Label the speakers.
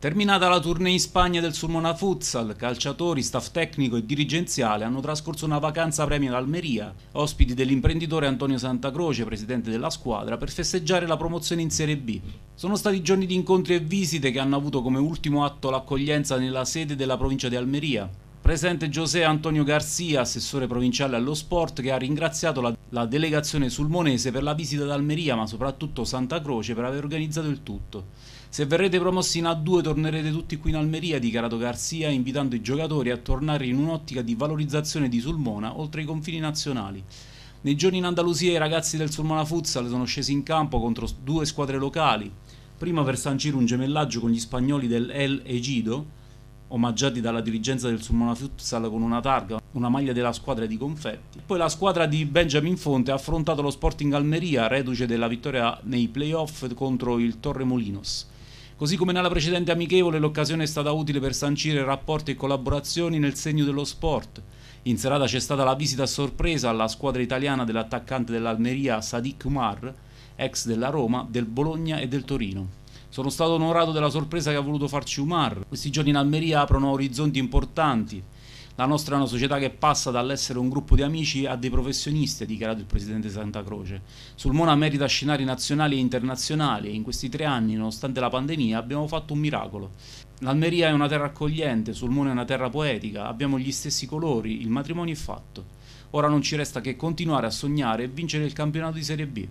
Speaker 1: Terminata la tournée in Spagna del Sulmona Futsal, calciatori, staff tecnico e dirigenziale hanno trascorso una vacanza premio ad Almeria, ospiti dell'imprenditore Antonio Santacroce, presidente della squadra, per festeggiare la promozione in Serie B. Sono stati giorni di incontri e visite che hanno avuto come ultimo atto l'accoglienza nella sede della provincia di Almeria, Presente José Antonio Garcia, assessore provinciale allo sport, che ha ringraziato la, la delegazione sulmonese per la visita ad Almeria, ma soprattutto Santa Croce, per aver organizzato il tutto. Se verrete promossi in A2 tornerete tutti qui in Almeria, ha dichiarato Garcia, invitando i giocatori a tornare in un'ottica di valorizzazione di Sulmona oltre i confini nazionali. Nei giorni in Andalusia i ragazzi del Sulmona Futsal sono scesi in campo contro due squadre locali, prima per sancire un gemellaggio con gli spagnoli del El Egido, omaggiati dalla dirigenza del Sulmona Futsal con una targa, una maglia della squadra di confetti. Poi la squadra di Benjamin Fonte ha affrontato lo Sporting Almeria, reduce della vittoria nei playoff contro il Torremolinos. Così come nella precedente amichevole, l'occasione è stata utile per sancire rapporti e collaborazioni nel segno dello sport. In serata c'è stata la visita a sorpresa alla squadra italiana dell'attaccante dell'Almeria Sadiq Umar, ex della Roma, del Bologna e del Torino. Sono stato onorato della sorpresa che ha voluto farci Umar. Questi giorni in Almeria aprono orizzonti importanti. La nostra è una società che passa dall'essere un gruppo di amici a dei professionisti, ha dichiarato il presidente Santa Croce. Sulmona merita scenari nazionali e internazionali e in questi tre anni, nonostante la pandemia, abbiamo fatto un miracolo. L'Almeria è una terra accogliente, Sulmona è una terra poetica, abbiamo gli stessi colori, il matrimonio è fatto. Ora non ci resta che continuare a sognare e vincere il campionato di Serie B.